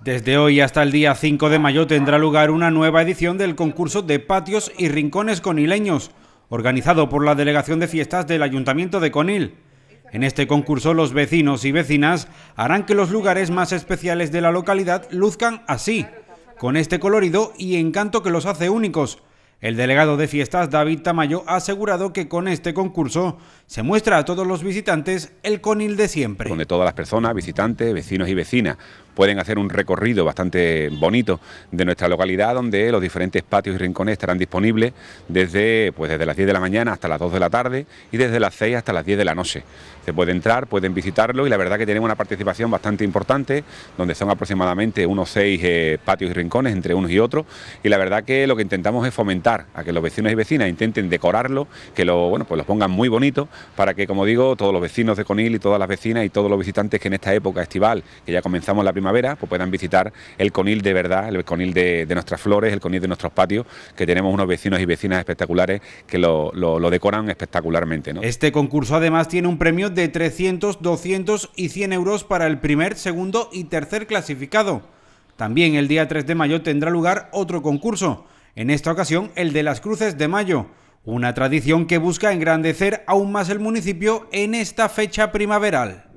Desde hoy hasta el día 5 de mayo tendrá lugar una nueva edición del concurso de patios y rincones conileños, organizado por la Delegación de Fiestas del Ayuntamiento de Conil. En este concurso los vecinos y vecinas harán que los lugares más especiales de la localidad luzcan así, con este colorido y encanto que los hace únicos, el delegado de fiestas David Tamayo ha asegurado que con este concurso se muestra a todos los visitantes el conil de siempre. Donde todas las personas, visitantes, vecinos y vecinas pueden hacer un recorrido bastante bonito de nuestra localidad donde los diferentes patios y rincones estarán disponibles desde, pues desde las 10 de la mañana hasta las 2 de la tarde y desde las 6 hasta las 10 de la noche. Se puede entrar, pueden visitarlo y la verdad que tenemos una participación bastante importante donde son aproximadamente unos 6 eh, patios y rincones entre unos y otros y la verdad que lo que intentamos es fomentar a que los vecinos y vecinas intenten decorarlo, que lo, bueno, pues los pongan muy bonito, para que, como digo, todos los vecinos de Conil y todas las vecinas y todos los visitantes que en esta época estival, que ya comenzamos la primavera, pues puedan visitar el Conil de verdad, el Conil de, nuestras flores, el Conil de nuestros patios, que tenemos unos vecinos y vecinas espectaculares que lo, decoran espectacularmente. Este concurso además tiene un premio de 300, 200 y 100 euros para el primer, segundo y tercer clasificado. También el día 3 de mayo tendrá lugar otro concurso en esta ocasión el de las Cruces de Mayo, una tradición que busca engrandecer aún más el municipio en esta fecha primaveral.